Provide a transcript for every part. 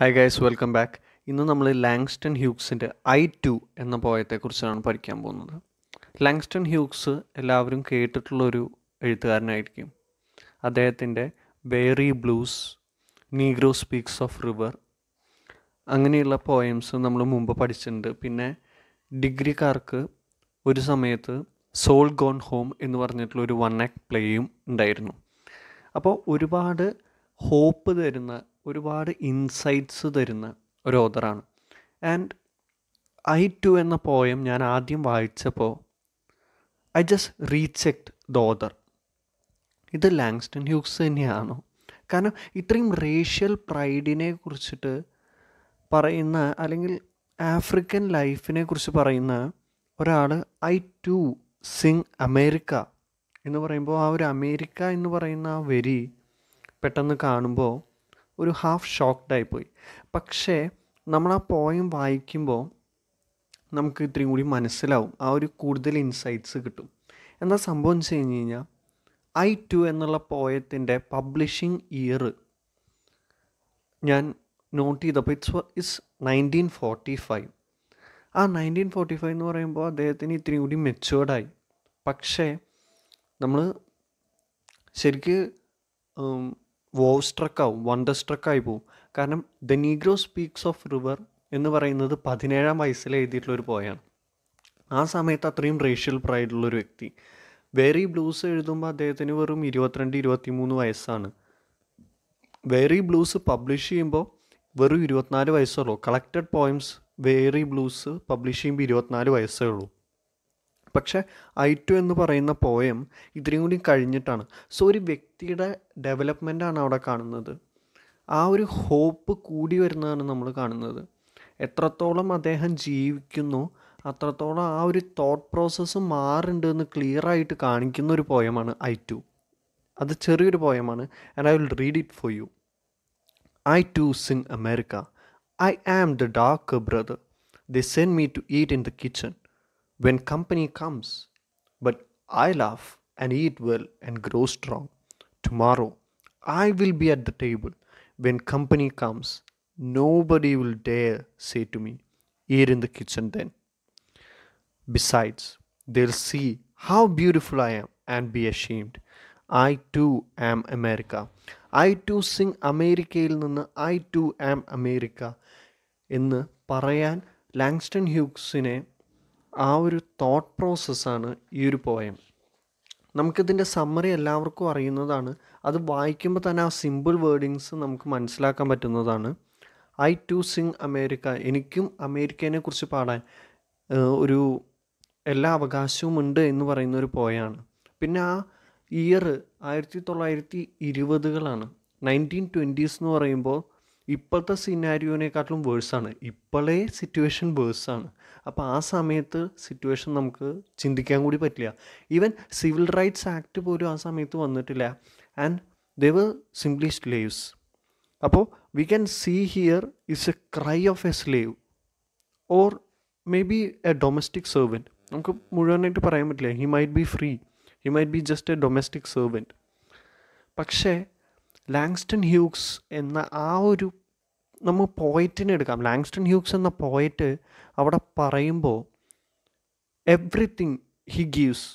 Hi guys welcome back ഇന്ന് നമ്മൾ Langston ഹ്യൂക്സിൻ്റെ I too എന്ന പോയത്തെക്കുറിച്ചാണ് പഠിക്കാൻ പോകുന്നത് ലാങ്സ്റ്റൺ ഹ്യൂക്സ് എല്ലാവരും കേട്ടിട്ടുള്ളൊരു എഴുത്തുകാരനായിരിക്കും അദ്ദേഹത്തിൻ്റെ weary blues negro speaks of river അങ്ങനെയുള്ള പോയംസ് നമ്മൾ മുമ്പ് പഠിച്ചിട്ടുണ്ട് പിന്നെ ഡിഗ്രിക്കാർക്ക് ഒരു സമയത്ത് സോൾ ഗോൺ ഹോം എന്ന് പറഞ്ഞിട്ടുള്ള ഒരു വൺ ആക്ട് പ്ലേയും ഉണ്ടായിരുന്നു അപ്പോൾ ഒരുപാട് ഹോപ്പ് തരുന്ന ഒരുപാട് ഇൻസൈറ്റ്സ് തരുന്ന ഒരു ഓതറാണ് ആൻഡ് ഐ ടു എന്ന പോയം ഞാൻ ആദ്യം വായിച്ചപ്പോൾ I just rechecked the author ഇത് ലാങ്സ്റ്റൺ ഹ്യൂക്സ് തന്നെയാണോ കാരണം ഇത്രയും റേഷ്യൽ പ്രൈഡിനെ കുറിച്ചിട്ട് പറയുന്ന അല്ലെങ്കിൽ ആഫ്രിക്കൻ ലൈഫിനെ കുറിച്ച് പറയുന്ന ഒരാൾ ഐ ടു സിങ് അമേരിക്ക എന്ന് പറയുമ്പോൾ ആ ഒരു അമേരിക്ക എന്ന് പറയുന്ന ആ വരി പെട്ടെന്ന് കാണുമ്പോൾ ഒരു ഹാഫ് ഷോക്ക്ഡായി പോയി പക്ഷേ നമ്മൾ ആ പോയം വായിക്കുമ്പോൾ നമുക്ക് ഇത്രയും കൂടി മനസ്സിലാവും ആ ഒരു കൂടുതൽ ഇൻസൈറ്റ്സ് കിട്ടും എന്താ സംഭവം എന്ന് വെച്ച് കഴിഞ്ഞ് കഴിഞ്ഞാൽ ഐ ടു എന്നുള്ള പോയത്തിൻ്റെ പബ്ലിഷിംഗ് ഇയർ ഞാൻ നോട്ട് ചെയ്തപ്പോൾ it's is nineteen forty five ആ നയൻറ്റീൻ ഫോർട്ടി ഫൈവ് എന്ന് പറയുമ്പോൾ അദ്ദേഹത്തിന് ഇത്രയും കൂടി മെച്ചുവേർഡായി പക്ഷേ നമ്മൾ ശരിക്ക് വോവ് സ്ട്രക്കാവും വണ്ടർ സ്ട്രക്കായി പോവും കാരണം the negro speaks of river എന്ന് പറയുന്നത് പതിനേഴാം വയസ്സിൽ എഴുതിയിട്ടുള്ളൊരു പോയാണ് ആ സമയത്ത് അത്രയും റേഷ്യൽ പ്രൈഡുള്ളൊരു വ്യക്തി വേറി ബ്ലൂസ് എഴുതുമ്പോൾ അദ്ദേഹത്തിന് വെറും ഇരുപത്തിരണ്ട് ഇരുപത്തി മൂന്ന് വയസ്സാണ് വേറി ബ്ലൂസ് പബ്ലിഷ് ചെയ്യുമ്പോൾ വെറും ഇരുപത്തിനാല് വയസ്സേ ഉള്ളൂ collected poems weary blues publish ചെയ്യുമ്പോൾ ഇരുപത്തിനാല് വയസ്സേ ഉള്ളൂ പക്ഷേ ഐ ടു എന്ന് പറയുന്ന പോയം ഇത്രയും കൂടി കഴിഞ്ഞിട്ടാണ് സോ ഒരു വ്യക്തിയുടെ ആണ് അവിടെ കാണുന്നത് ആ ഒരു ഹോപ്പ് കൂടി വരുന്നതാണ് നമ്മൾ കാണുന്നത് എത്രത്തോളം അദ്ദേഹം ജീവിക്കുന്നു അത്രത്തോളം ആ ഒരു തോട്ട് പ്രോസസ്സ് മാറുന്നുണ്ട് എന്ന് ക്ലിയറായിട്ട് കാണിക്കുന്ന ഒരു പോയമാണ് ഐ ടു അത് ചെറിയൊരു പോയമാണ് and I will read it for you I too sing America I am the dark brother they send me to eat in the kitchen when company comes. But I laugh and eat well and grow strong. Tomorrow, I will be at the table. When company comes, nobody will dare say to me, Eat in the kitchen then. Besides, they'll see how beautiful I am and be ashamed. I too am America. I too sing America, നിന്ന് I too am America എന്ന് പറയാൻ Langston ഹ്യൂക്സിനെ ആ ഒരു thought പ്രോസസ്സാണ് ഈ ഒരു poem നമുക്കിതിൻ്റെ summary എല്ലാവർക്കും അറിയുന്നതാണ് അത് വായിക്കുമ്പോൾ തന്നെ ആ സിമ്പിൾ വേർഡിങ്സ് നമുക്ക് മനസ്സിലാക്കാൻ പറ്റുന്നതാണ് ഐ ടു സിംഗ് അമേരിക്ക എനിക്കും അമേരിക്കനെ കുറിച്ച് പാടാൻ ഒരു എല്ലാ അവകാശവും ഉണ്ട് എന്ന് പറയുന്ന ഒരു പോയാണ് പിന്നെ ആ ഇയർ ആയിരത്തി തൊള്ളായിരത്തി ഇരുപതുകളാണ് നയൻറ്റീൻ ട്വൻറ്റീസ് എന്ന് പറയുമ്പോൾ ഇപ്പോഴത്തെ സിനാരിയോനെക്കാട്ടിലും വേഴ്സാണ് ഇപ്പോഴേ സിറ്റുവേഷൻ വേഴ്സാണ് അപ്പോൾ ആ സമയത്ത് സിറ്റുവേഷൻ നമുക്ക് ചിന്തിക്കാൻ കൂടി പറ്റില്ല ഈവൻ സിവിൽ റൈറ്റ്സ് ആക്ട് പോലും ആ സമയത്ത് വന്നിട്ടില്ല and they were simply slaves അപ്പോൾ we can see here is a cry of a slave or may be a domestic servant നമുക്ക് മുഴുവനായിട്ട് പറയാൻ പറ്റില്ല he might be free he might be just a domestic servant പക്ഷേ Langston Hughes എന്ന ആ ഒരു നമ്മൾ പോയറ്റിനെ എടുക്കാം ലാങ്സ്റ്റൺ ഹ്യൂക്സ് എന്ന പോയറ്റ് അവിടെ പറയുമ്പോൾ everything he gives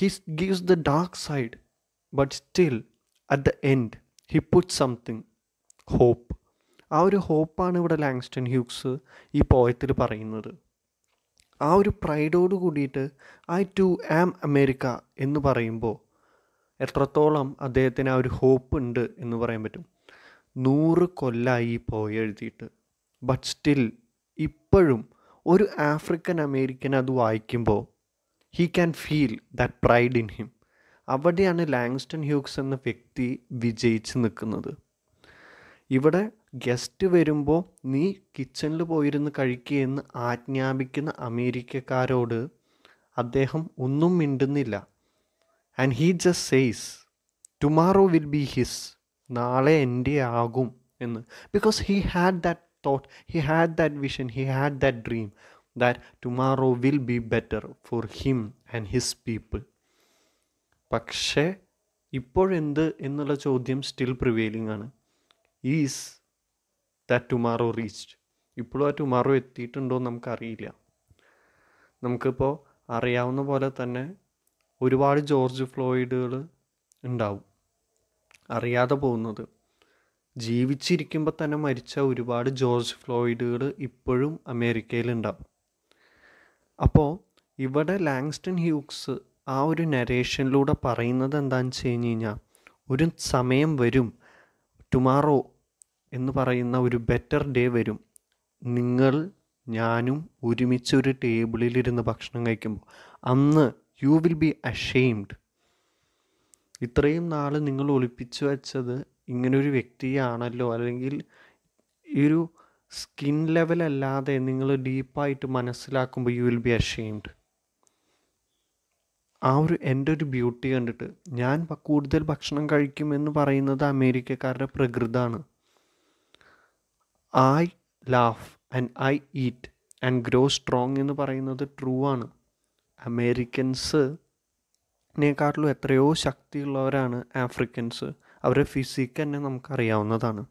he gives the dark side but still at the end he put something hope ആ ഒരു ഹോപ്പാണ് ഇവിടെ ലാങ്സ്റ്റൺ ഹ്യൂക്സ് ഈ പോയത്തിൽ പറയുന്നത് ആ ഒരു പ്രൈഡോട് കൂടിയിട്ട് ഐ ടു ആം അമേരിക്ക എന്ന് പറയുമ്പോൾ എത്രത്തോളം അദ്ദേഹത്തിന് ആ ഒരു ഹോപ്പ് ഉണ്ട് എന്ന് പറയാൻ പറ്റും നൂറ് കൊല്ലായി പോയി എഴുതിയിട്ട് ബട്ട് സ്റ്റിൽ ഇപ്പോഴും ഒരു ആഫ്രിക്കൻ അമേരിക്കൻ അത് വായിക്കുമ്പോൾ he can feel that pride in him അവിടെയാണ് ലാങ്സ്റ്റൺ ഹ്യൂക്സ് എന്ന വ്യക്തി വിജയിച്ച് നിൽക്കുന്നത് ഇവിടെ ഗസ്റ്റ് വരുമ്പോൾ നീ കിച്ചണിൽ പോയിരുന്ന് കഴിക്കുകയെന്ന് ആജ്ഞാപിക്കുന്ന അമേരിക്കക്കാരോട് അദ്ദേഹം ഒന്നും മിണ്ടുന്നില്ല and he just says tomorrow will be his നാളെ എൻ്റെ ആകും എന്ന് because he had that thought he had that vision he had that dream that tomorrow will be better for him and his people പക്ഷേ ഇപ്പോഴെന്ത് എന്നുള്ള ചോദ്യം still prevailing ആണ് is that tomorrow reached ഇപ്പോഴും ആ ടുമാറോ എത്തിയിട്ടുണ്ടോ നമുക്കറിയില്ല നമുക്കിപ്പോൾ അറിയാവുന്ന പോലെ തന്നെ ഒരുപാട് ജോർജ് ഫ്ലോയിഡുകൾ ഉണ്ടാവും അറിയാതെ പോകുന്നത് ജീവിച്ചിരിക്കുമ്പോൾ തന്നെ മരിച്ച ഒരുപാട് ജോർജ് ഫ്ലോയിഡുകൾ ഇപ്പോഴും അമേരിക്കയിലുണ്ടാവും അപ്പോൾ ഇവിടെ ലാങ്സ്റ്റൺ ഹ്യൂക്സ് ആ ഒരു നരേഷനിലൂടെ പറയുന്നത് എന്താണെന്ന് വെച്ച് കഴിഞ്ഞ് കഴിഞ്ഞാൽ ഒരു സമയം വരും ടുമാറോ എന്ന് പറയുന്ന ഒരു ബെറ്റർ ഡേ വരും നിങ്ങൾ ഞാനും ഒരുമിച്ച് ഒരു ടേബിളിലിരുന്ന് ഭക്ഷണം കഴിക്കുമ്പോൾ അന്ന് യു വിൽ ബി അഷെയിംഡ് ഇത്രയും നാൾ നിങ്ങൾ ഒളിപ്പിച്ചു വച്ചത് ഇങ്ങനൊരു വ്യക്തിയാണല്ലോ അല്ലെങ്കിൽ ഈ ഒരു സ്കിൻ ലെവലല്ലാതെ നിങ്ങൾ ഡീപ്പായിട്ട് മനസ്സിലാക്കുമ്പോൾ യു വിൽ ബി അഷെയിംഡ് ആ ഒരു എൻ്റെ ഒരു ബ്യൂട്ടി കണ്ടിട്ട് ഞാൻ കൂടുതൽ ഭക്ഷണം കഴിക്കുമെന്ന് പറയുന്നത് അമേരിക്കക്കാരുടെ പ്രകൃതമാണ് I laugh and I eat and grow strong എന്ന് പറയുന്നത് ട്രൂ ആണ് അമേരിക്കൻസ് നെക്കാട്ടിലും എത്രയോ ശക്തിയുള്ളവരാണ് ആഫ്രിക്കൻസ് അവരുടെ ഫിസിക്ക് തന്നെ നമുക്കറിയാവുന്നതാണ്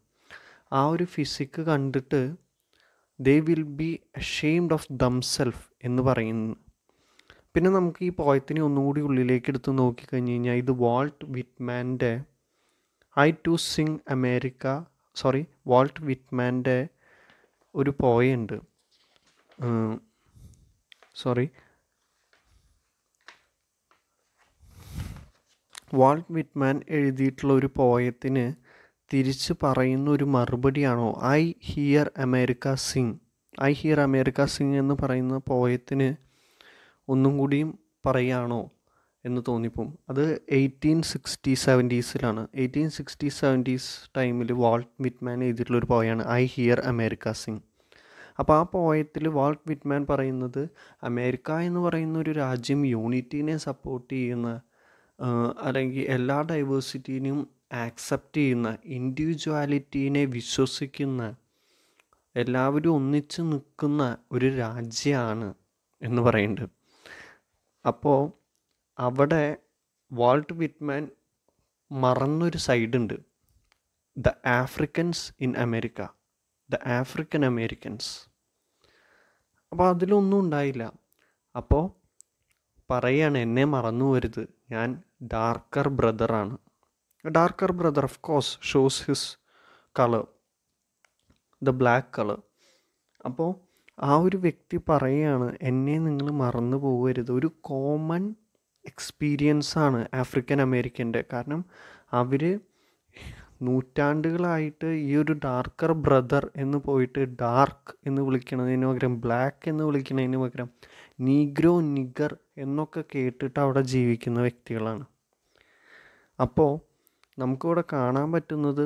ആ ഒരു ഫിസിക്ക് കണ്ടിട്ട് they will be ashamed of self എന്ന് പറയുന്നു പിന്നെ നമുക്ക് ഈ പോയത്തിനെ ഒന്നുകൂടി ഉള്ളിലേക്ക് എടുത്ത് നോക്കിക്കഴിഞ്ഞ് കഴിഞ്ഞാൽ ഇത് വാൾട്ട് വിറ്റ്മാൻ്റെ I too sing America sorry Walt വിറ്റ്മാൻ്റെ ഒരു പോയുണ്ട് സോറി വാൾട്ട് വിറ്റ്മാൻ എഴുതിയിട്ടുള്ള ഒരു പോയത്തിന് തിരിച്ച് പറയുന്ന ഒരു മറുപടിയാണോ I hear America sing I hear America sing എന്ന് പറയുന്ന പോയത്തിന് ഒന്നും കൂടിയും പറയുകയാണോ എന്ന് തോന്നിപ്പോവും അത് എയ്റ്റീൻ സിക്സ്റ്റി സെവൻറ്റീസിലാണ് എയ്റ്റീൻ സിക്സ്റ്റി സെവൻറ്റീസ് ടൈമിൽ വാൾട്ട് വിറ്റ്മാൻ എഴുതിയിട്ടുള്ളൊരു പോയാണ് ഐ ഹിയർ അമേരിക്ക സിംഗ് അപ്പോൾ ആ പോയത്തിൽ വാൾട്ട് വിറ്റ്മാൻ പറയുന്നത് അമേരിക്ക എന്ന് പറയുന്ന ഒരു രാജ്യം യൂണിറ്റിനെ സപ്പോർട്ട് ചെയ്യുന്ന അല്ലെങ്കിൽ എല്ലാ ഡൈവേഴ്സിറ്റിനെയും ആക്സെപ്റ്റ് ചെയ്യുന്ന ഇൻഡിവിജ്വാലിറ്റീനെ വിശ്വസിക്കുന്ന എല്ലാവരും ഒന്നിച്ച് നിൽക്കുന്ന ഒരു രാജ്യമാണ് എന്ന് പറയുന്നുണ്ട് അപ്പോൾ അവിടെ വാൾട്ട് വിറ്റ്മാൻ മറന്നൊരു സൈഡുണ്ട് the Africans in America the African Americans അപ്പോൾ അതിലൊന്നും ഉണ്ടായില്ല അപ്പോൾ പറയുകയാണ് എന്നെ മറന്നു വരുത് ഞാൻ ഡാർക്കർ ബ്രദറാണ് darker brother of course shows his colour the black colour അപ്പോൾ ആ ഒരു വ്യക്തി പറയുകയാണ് എന്നെ നിങ്ങൾ മറന്നു പോകരുത് ഒരു കോമൺ എക്സ്പീരിയൻസാണ് ആഫ്രിക്കൻ അമേരിക്കൻ്റെ കാരണം അവർ നൂറ്റാണ്ടുകളായിട്ട് ഈ ഒരു ഡാർക്കർ ബ്രദർ എന്ന് പോയിട്ട് ഡാർക്ക് എന്ന് വിളിക്കുന്നതിന് പകരം ബ്ലാക്ക് എന്ന് വിളിക്കുന്നതിന് പകരം നീഗ്രോ നിഗർ എന്നൊക്കെ കേട്ടിട്ട് അവിടെ ജീവിക്കുന്ന വ്യക്തികളാണ് അപ്പോൾ നമുക്കിവിടെ കാണാൻ പറ്റുന്നത്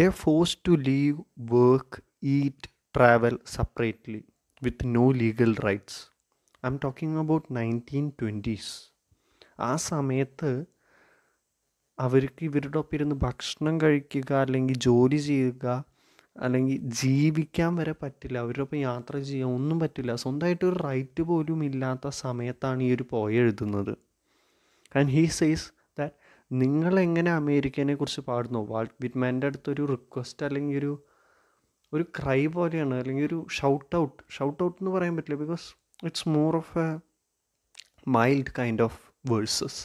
the force to live work eat travel separately with no legal rights I am talking about nineteen twenties ആ സമയത്ത് അവർക്ക് ഇവരുടെ ഒപ്പം ഇരുന്ന് ഭക്ഷണം കഴിക്കുക അല്ലെങ്കിൽ ജോലി ചെയ്യുക അല്ലെങ്കിൽ ജീവിക്കാൻ വരെ പറ്റില്ല അവരൊപ്പം യാത്ര ചെയ്യാൻ ഒന്നും പറ്റില്ല സ്വന്തമായിട്ട് ഒരു റൈറ്റ് പോലും ഇല്ലാത്ത സമയത്താണ് ഈ ഒരു പോയ എഴുതുന്നത് ആൻഡ് ഹീ സേസ് ദാറ്റ് നിങ്ങൾ എങ്ങനെ അമേരിക്കനെ കുറിച്ച് പാടുന്നു വാൾട്ട് വിറ്റ്മാൻ്റെ അടുത്തൊരു റിക്വസ്റ്റ് അല്ലെങ്കിൽ ഒരു ഒരു ക്രൈ പോലെയാണ് അല്ലെങ്കിൽ ഒരു ഷൗട്ട് ഔട്ട് ഷൗട്ട് ഔട്ട് എന്ന് പറയാൻ പറ്റില്ല because it's more of a mild kind of verses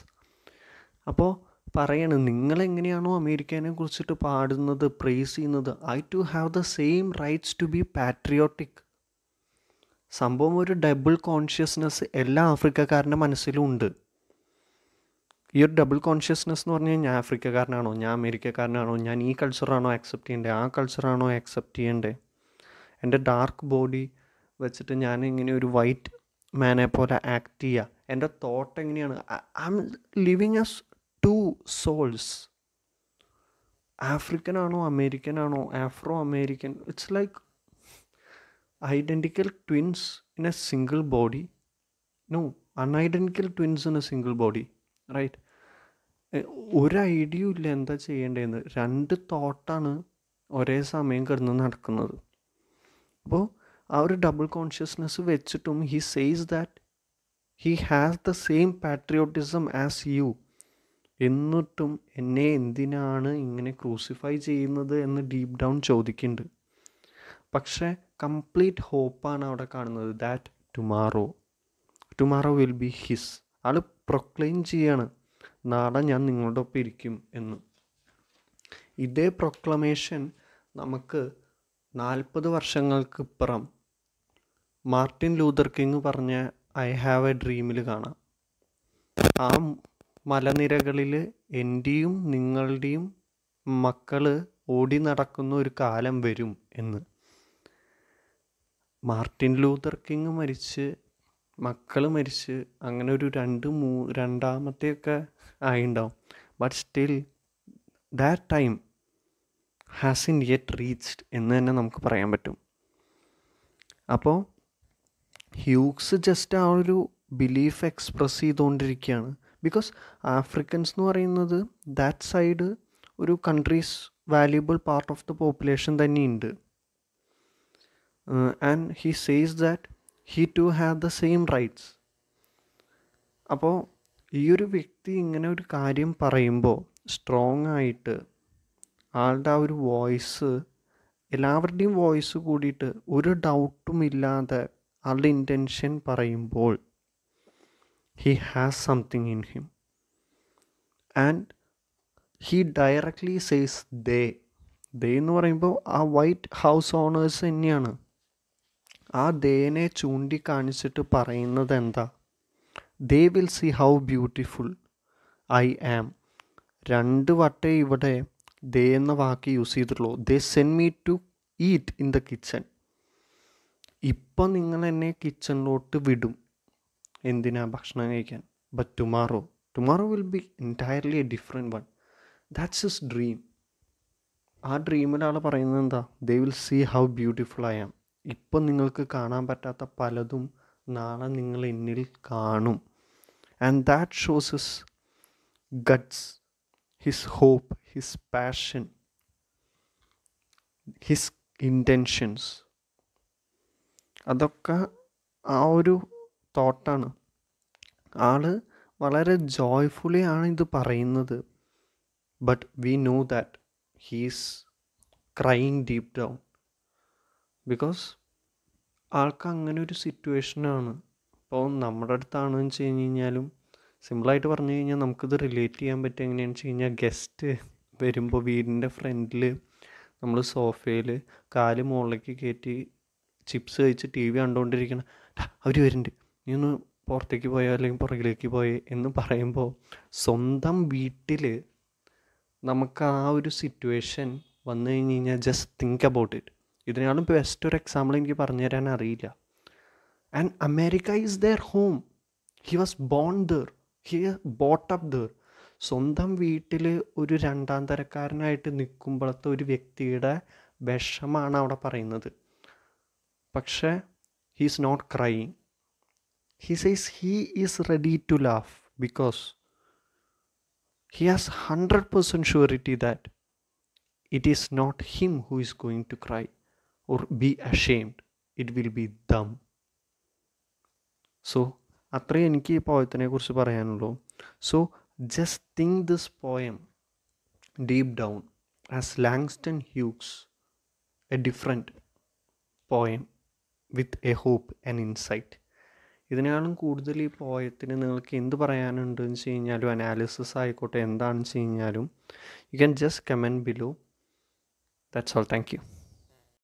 അപ്പോൾ പറയണത് നിങ്ങളെങ്ങനെയാണോ അമേരിക്കനെ കുറിച്ചിട്ട് പാടുന്നത് പ്രേസ് ചെയ്യുന്നത് I too have the same rights to be patriotic സംഭവം ഒരു ഡബിൾ കോൺഷ്യസ്നെസ് എല്ലാ ആഫ്രിക്കക്കാരൻ്റെ മനസ്സിലും ഉണ്ട് ഈ ഒരു ഡബിൾ കോൺഷ്യസ്നെസ് എന്ന് പറഞ്ഞു കഴിഞ്ഞാൽ ഞാൻ ആഫ്രിക്കക്കാരനാണോ ഞാൻ അമേരിക്കക്കാരനാണോ ഞാൻ ഈ കൾച്ചറാണോ അക്സെപ്റ്റ് ചെയ്യേണ്ടത് ആ കൾച്ചറാണോ അക്സെപ്റ്റ് ചെയ്യേണ്ടത് എൻ്റെ ഡാർക്ക് ബോഡി വെച്ചിട്ട് ഞാൻ ഇങ്ങനെ ഒരു വൈറ്റ് മാനെ പോലെ ആക്ട് ചെയ്യുക എൻ്റെ തോട്ട് എങ്ങനെയാണ് I am living as souls African ആണോ അമേരിക്കൻ ആണോ Afro American it's like identical twins in a single body no unidentical twins in a single body right ഒരു ഐഡിയ ഇല്ല എന്താ ചെയ്യേണ്ടതെന്ന് രണ്ട് തോട്ടാണ് ഒരേ സമയം കിടന്ന് നടക്കുന്നത് അപ്പോൾ ആ ഒരു ഡബിൾ കോൺഷ്യസ്നെസ് വെച്ചിട്ടും he says that he has the same patriotism as you എന്നിട്ടും എന്നെ എന്തിനാണ് ഇങ്ങനെ ക്രൂസിഫൈ ചെയ്യുന്നത് എന്ന് ഡീപ്പ് ഡൗൺ ചോദിക്കുന്നുണ്ട് പക്ഷേ കംപ്ലീറ്റ് ഹോപ്പാണ് അവിടെ കാണുന്നത് that tomorrow tomorrow will be his ആൾ പ്രൊക്ലെയിം ചെയ്യാണ് നാളെ ഞാൻ നിങ്ങളുടെ ഒപ്പം ഇരിക്കും എന്ന് ഇതേ പ്രൊക്ലമേഷൻ നമുക്ക് നാൽപ്പത് ഇപ്പുറം മാർട്ടിൻ ലൂതർ കിങ് പറഞ്ഞ ഐ ഹാവ് എ ഡ്രീമിൽ കാണാം ആ മലനിരകളിൽ എൻ്റെയും നിങ്ങളുടെയും മക്കൾ ഓടി നടക്കുന്ന ഒരു കാലം വരും എന്ന് മാർട്ടിൻ ലൂതർ കിങ് മരിച്ച് മക്കൾ മരിച്ച് അങ്ങനെ ഒരു രണ്ട് മൂ രണ്ടാമത്തെയൊക്കെ ആയിണ്ടാവും but still that time has in yet reached എന്ന് തന്നെ നമുക്ക് പറയാൻ പറ്റും അപ്പോൾ ഹ്യൂക്സ് ജസ്റ്റ് ആ ഒരു ബിലീഫ് എക്സ്പ്രസ് ചെയ്തുകൊണ്ടിരിക്കുകയാണ് ബിക്കോസ് ആഫ്രിക്കൻസ് എന്ന് പറയുന്നത് ദാറ്റ് സൈഡ് ഒരു countries valuable part of the population തന്നെയുണ്ട് and he says that he too have the same rights അപ്പോൾ ഈ ഒരു വ്യക്തി ഇങ്ങനെ ഒരു കാര്യം പറയുമ്പോൾ സ്ട്രോങ് ആയിട്ട് ആളുടെ ആ ഒരു വോയിസ് എല്ലാവരുടെയും വോയിസ് കൂടിയിട്ട് ഒരു ഡൗട്ടും ഇല്ലാതെ ആളുടെ ഇൻറ്റൻഷൻ പറയുമ്പോൾ he has something in him and he directly says they they എന്ന് പറയുമ്പോൾ ആ വൈറ്റ് ഹൗസ് ഓണേഴ്സ് തന്നെയാണ് ആ ദേനെ ചൂണ്ടിക്കാണിച്ചിട്ട് പറയുന്നത് എന്താ they will see how beautiful I am രണ്ട് വട്ടേ ഇവിടെ ദേ എന്ന വാക്ക് യൂസ് ചെയ്തിട്ടുള്ളൂ they send me to eat in the kitchen ഇപ്പം നിങ്ങൾ എന്നെ കിച്ചണിലോട്ട് വിടും എന്തിനാ ഭക്ഷണം കഴിക്കാൻ but tomorrow tomorrow will be entirely a different one that's his dream ആ ഡ്രീമിലാൾ പറയുന്നത് എന്താ they will see how beautiful I am ഇപ്പം നിങ്ങൾക്ക് കാണാൻ പറ്റാത്ത പലതും നാളെ നിങ്ങൾ എന്നിൽ കാണും and that shows his guts his hope his passion his intentions അതൊക്കെ ആ ഒരു തോട്ടാണ് ആൾ വളരെ ജോയ്ഫുള്ളി ആണ് ഇത് പറയുന്നത് but we know that he's crying deep down because ആൾക്ക് അങ്ങനെ ഒരു സിറ്റുവേഷനാണ് ഇപ്പോൾ നമ്മുടെ അടുത്താണെന്ന് വെച്ച് കഴിഞ്ഞ് കഴിഞ്ഞാലും സിമ്പിളായിട്ട് പറഞ്ഞു കഴിഞ്ഞാൽ നമുക്കിത് റിലേറ്റ് ചെയ്യാൻ പറ്റുക എങ്ങനെയാണെന്ന് വെച്ച് കഴിഞ്ഞാൽ ഗസ്റ്റ് വരുമ്പോൾ വീടിൻ്റെ ഫ്രണ്ടിൽ നമ്മൾ സോഫയിൽ കാല് മുകളിലേക്ക് കയറ്റി ചിപ്സ് കഴിച്ച് ടി വി കണ്ടുകൊണ്ടിരിക്കണം അവർ വരുന്നുണ്ട് നീ ഒന്ന് പുറത്തേക്ക് പോയോ അല്ലെങ്കിൽ പുറകിലേക്ക് പോയേ എന്ന് പറയുമ്പോൾ സ്വന്തം വീട്ടിൽ നമുക്ക് ആ ഒരു സിറ്റുവേഷൻ വന്നു കഴിഞ്ഞ് കഴിഞ്ഞാൽ ജസ്റ്റ് തിങ്ക് അബൌട്ട് ഇറ്റ് ഇതിനാളും ബെസ്റ്റ് ഒരു എക്സാമ്പിൾ എനിക്ക് പറഞ്ഞു തരാൻ അറിയില്ല and America is their home he was born there he brought up there സ്വന്തം വീട്ടിൽ ഒരു രണ്ടാം തരക്കാരനായിട്ട് നിൽക്കുമ്പോഴത്തെ ഒരു വ്യക്തിയുടെ വിഷമാണ് അവിടെ പറയുന്നത് പക്ഷേ he's not crying he says he is ready to laugh because he has 100% surety that it is not him who is going to cry or be ashamed it will be them so so just think this poem deep down as langston hughes a different poem with a hope and insight ഇതിനേക്കാളും കൂടുതൽ ഈ പോയത്തിന് നിങ്ങൾക്ക് എന്ത് പറയാനുണ്ടെന്ന് വെച്ച് കഴിഞ്ഞാലും analysis ആയിക്കോട്ടെ എന്താണെന്ന് വെച്ച് കഴിഞ്ഞാലും you can just comment below that's all thank U